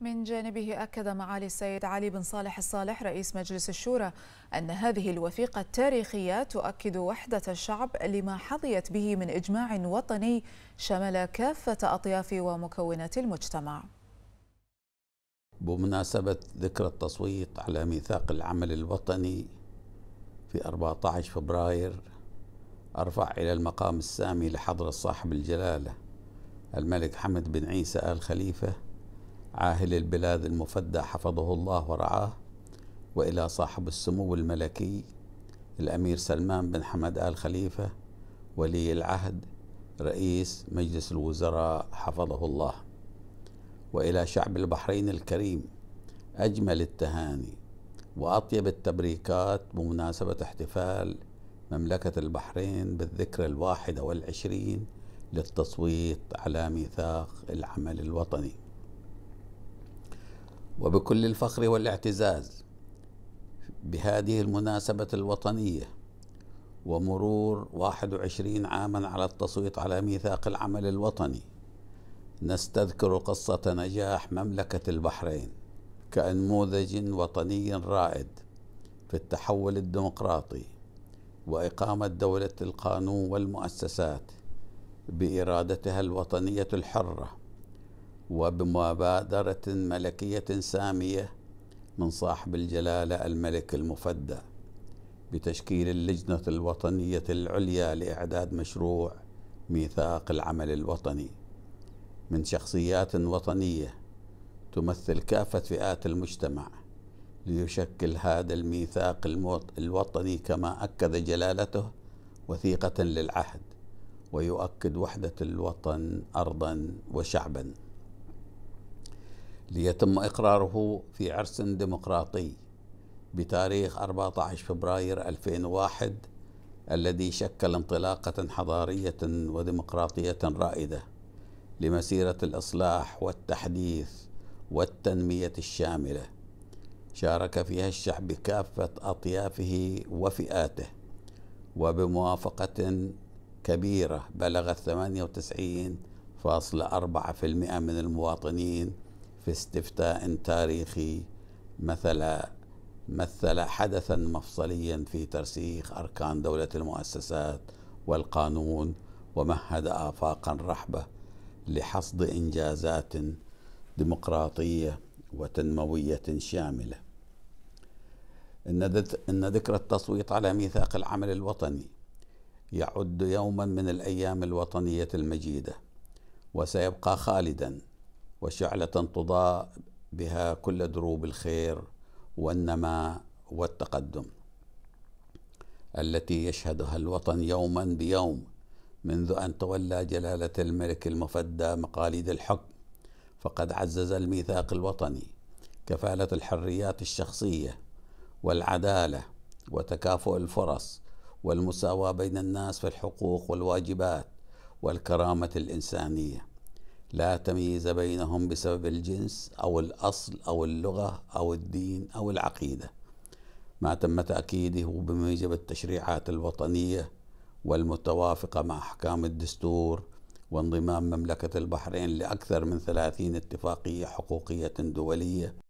من جانبه أكد معالي السيد علي بن صالح الصالح رئيس مجلس الشورى أن هذه الوثيقة التاريخية تؤكد وحدة الشعب لما حظيت به من إجماع وطني شمل كافة أطياف ومكونات المجتمع بمناسبة ذكرى التصويت على ميثاق العمل الوطني في 14 فبراير أرفع إلى المقام السامي لحضرة صاحب الجلالة الملك حمد بن عيسى آل خليفة عاهل البلاد المفدى حفظه الله ورعاه وإلى صاحب السمو الملكي الأمير سلمان بن حمد آل خليفة ولي العهد رئيس مجلس الوزراء حفظه الله وإلى شعب البحرين الكريم أجمل التهاني وأطيب التبريكات بمناسبة احتفال مملكة البحرين بالذكرى الواحدة والعشرين للتصويت على ميثاق العمل الوطني وبكل الفخر والاعتزاز بهذه المناسبة الوطنية ومرور 21 عاما على التصويت على ميثاق العمل الوطني نستذكر قصة نجاح مملكة البحرين كأنموذج وطني رائد في التحول الديمقراطي وإقامة دولة القانون والمؤسسات بإرادتها الوطنية الحرة وبمبادرة ملكية سامية من صاحب الجلالة الملك المفدى بتشكيل اللجنة الوطنية العليا لإعداد مشروع ميثاق العمل الوطني من شخصيات وطنية تمثل كافة فئات المجتمع ليشكل هذا الميثاق الوطني كما أكد جلالته وثيقة للعهد ويؤكد وحدة الوطن أرضا وشعبا ليتم إقراره في عرس ديمقراطي بتاريخ 14 فبراير 2001 الذي شكل انطلاقة حضارية وديمقراطية رائدة لمسيرة الإصلاح والتحديث والتنمية الشاملة شارك فيها الشعب كافة أطيافه وفئاته وبموافقة كبيرة بلغت 98.4% من المواطنين في استفتاء تاريخي مثل مثل حدثا مفصليا في ترسيخ أركان دولة المؤسسات والقانون ومهد آفاقا رحبة لحصد إنجازات ديمقراطية وتنموية شاملة إن ذكر التصويت على ميثاق العمل الوطني يعد يوما من الأيام الوطنية المجيدة وسيبقى خالدا وشعلة تضاء بها كل دروب الخير والنماء والتقدم التي يشهدها الوطن يوما بيوم منذ أن تولى جلالة الملك المفدى مقاليد الحكم فقد عزز الميثاق الوطني كفالة الحريات الشخصية والعدالة وتكافؤ الفرص والمساواة بين الناس في الحقوق والواجبات والكرامة الإنسانية لا تمييز بينهم بسبب الجنس أو الأصل أو اللغة أو الدين أو العقيدة ما تم تأكيده بموجب التشريعات الوطنية والمتوافقة مع أحكام الدستور وانضمام مملكة البحرين لأكثر من ثلاثين اتفاقية حقوقية دولية